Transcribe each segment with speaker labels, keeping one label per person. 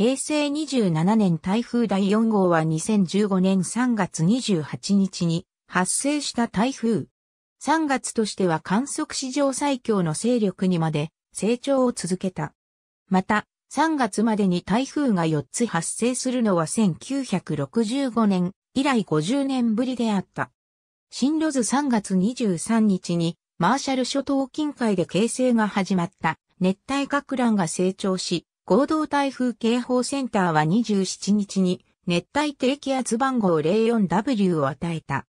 Speaker 1: 平成27年台風第4号は2015年3月28日に発生した台風。3月としては観測史上最強の勢力にまで成長を続けた。また、3月までに台風が4つ発生するのは1965年以来50年ぶりであった。進路図3月23日にマーシャル諸島近海で形成が始まった熱帯学蘭が成長し、合同台風警報センターは27日に熱帯低気圧番号 04W を与えた。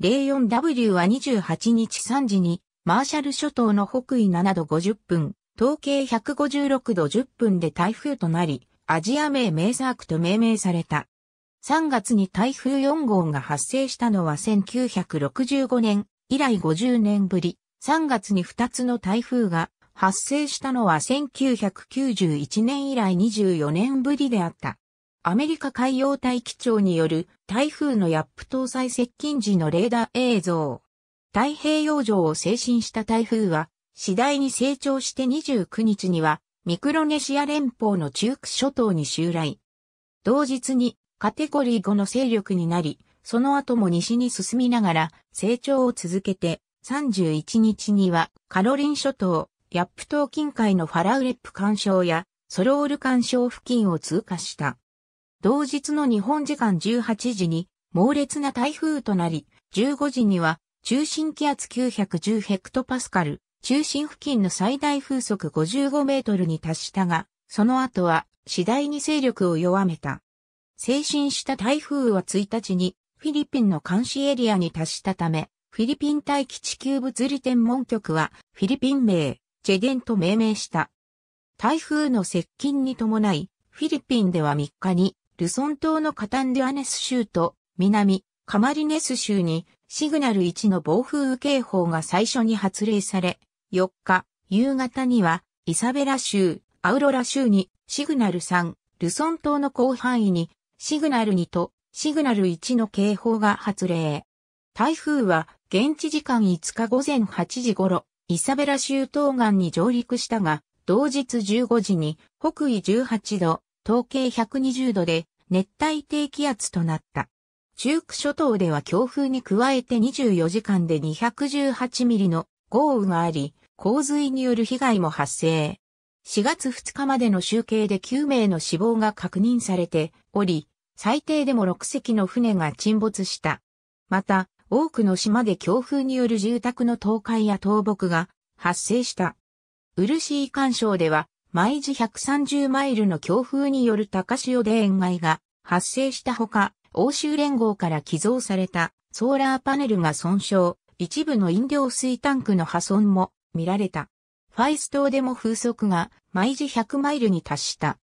Speaker 1: 04W は28日3時にマーシャル諸島の北緯7度50分、統計156度10分で台風となり、アジア名名作と命名された。3月に台風4号が発生したのは1965年以来50年ぶり、3月に2つの台風が発生したのは1991年以来24年ぶりであった。アメリカ海洋大気庁による台風のヤップ搭載接近時のレーダー映像。太平洋上を精進した台風は次第に成長して29日にはミクロネシア連邦の中区諸島に襲来。同日にカテゴリー5の勢力になり、その後も西に進みながら成長を続けて31日にはカロリン諸島、ヤップ島近海のファラウレップ干渉やソロール干渉付近を通過した。同日の日本時間18時に猛烈な台風となり、15時には中心気圧910ヘクトパスカル、中心付近の最大風速55メートルに達したが、その後は次第に勢力を弱めた。精神した台風は1日にフィリピンの監視エリアに達したため、フィリピン大気地球物理天文局はフィリピン名ジェデンと命名した。台風の接近に伴い、フィリピンでは3日に、ルソン島のカタンデュアネス州と、南、カマリネス州に、シグナル1の暴風雨警報が最初に発令され、4日、夕方には、イサベラ州、アウロラ州に、シグナル3、ルソン島の広範囲に、シグナル2と、シグナル1の警報が発令。台風は、現地時間5日午前8時頃、イサベラ州東岸に上陸したが、同日15時に北緯18度、東経120度で熱帯低気圧となった。中区諸島では強風に加えて24時間で218ミリの豪雨があり、洪水による被害も発生。4月2日までの集計で9名の死亡が確認されており、最低でも6隻の船が沈没した。また、多くの島で強風による住宅の倒壊や倒木が発生した。シー干渉では、毎時130マイルの強風による高潮で塩害が発生したほか、欧州連合から寄贈されたソーラーパネルが損傷、一部の飲料水タンクの破損も見られた。ファイス島でも風速が毎時100マイルに達した。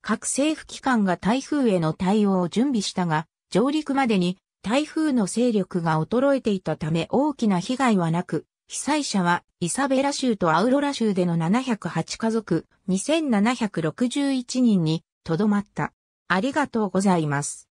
Speaker 1: 各政府機関が台風への対応を準備したが、上陸までに台風の勢力が衰えていたため大きな被害はなく、被災者はイサベラ州とアウロラ州での708家族2761人にとどまった。ありがとうございます。